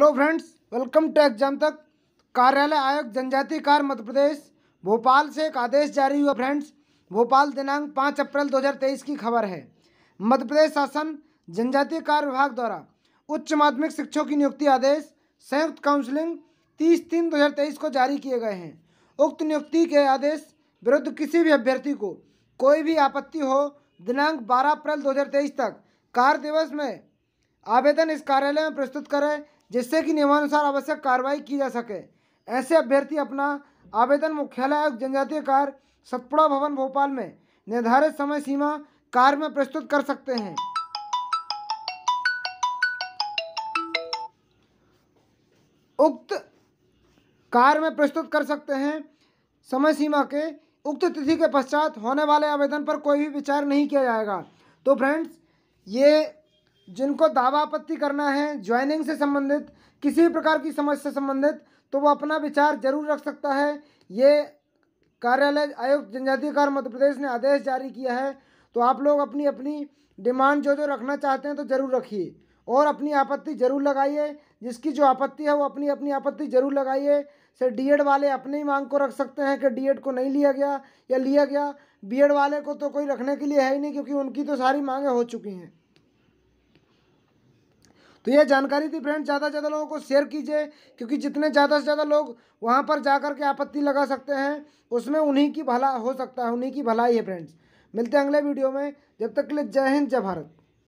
hello friends welcome to exam तक कार्यालय आयोग जनजाति कार्य मध्य प्रदेश भोपाल से एक आदेश जारी हुआ फ्रेंड्स भोपाल दिनांक पाँच अप्रैल 2023 की खबर है मध्य प्रदेश शासन जनजाति कार्य विभाग द्वारा उच्च माध्यमिक शिक्षकों की नियुक्ति आदेश संयुक्त काउंसिलिंग तीस तीन दो को जारी किए गए हैं उक्त नियुक्ति के आदेश विरुद्ध किसी भी अभ्यर्थी को कोई भी आपत्ति हो दिनांक बारह अप्रैल दो तक कार्य दिवस में आवेदन इस कार्यालय में प्रस्तुत करें जिससे कि नियमानुसार आवश्यक कार्रवाई की जा सके ऐसे अभ्यर्थी अपना आवेदन मुख्यालय आयुक्त जनजातीय कार्य सतपुड़ा भवन भोपाल में निर्धारित समय सीमा कार्य में प्रस्तुत कर सकते हैं उक्त कार में प्रस्तुत कर सकते हैं समय सीमा के उक्त तिथि के पश्चात होने वाले आवेदन पर कोई भी विचार नहीं किया जाएगा तो फ्रेंड्स ये जिनको दावा आपत्ति करना है ज्वाइनिंग से संबंधित किसी भी प्रकार की समझ से संबंधित तो वो अपना विचार जरूर रख सकता है ये कार्यालय आयुक्त जनजातीय कार्य मध्य प्रदेश ने आदेश जारी किया है तो आप लोग अपनी अपनी डिमांड जो जो रखना चाहते हैं तो ज़रूर रखिए और अपनी आपत्ति ज़रूर लगाइए जिसकी जो आपत्ति है वो अपनी अपनी आपत्ति ज़रूर लगाइए से डीएड वाले अपनी मांग को रख सकते हैं कि डीएड को नहीं लिया गया या लिया गया बीएड वाले को तो कोई रखने के लिए है ही नहीं क्योंकि उनकी तो सारी मांगें हो चुकी हैं तो ये जानकारी थी फ्रेंड ज़्यादा से ज़्यादा लोगों को शेयर कीजिए क्योंकि जितने ज़्यादा से ज़्यादा लोग वहाँ पर जा कर के आपत्ति लगा सकते हैं उसमें उन्हीं की भला हो सकता है उन्हीं की भलाई है फ्रेंड्स मिलते हैं अगले वीडियो में जब तक के लिए जय हिंद जय भारत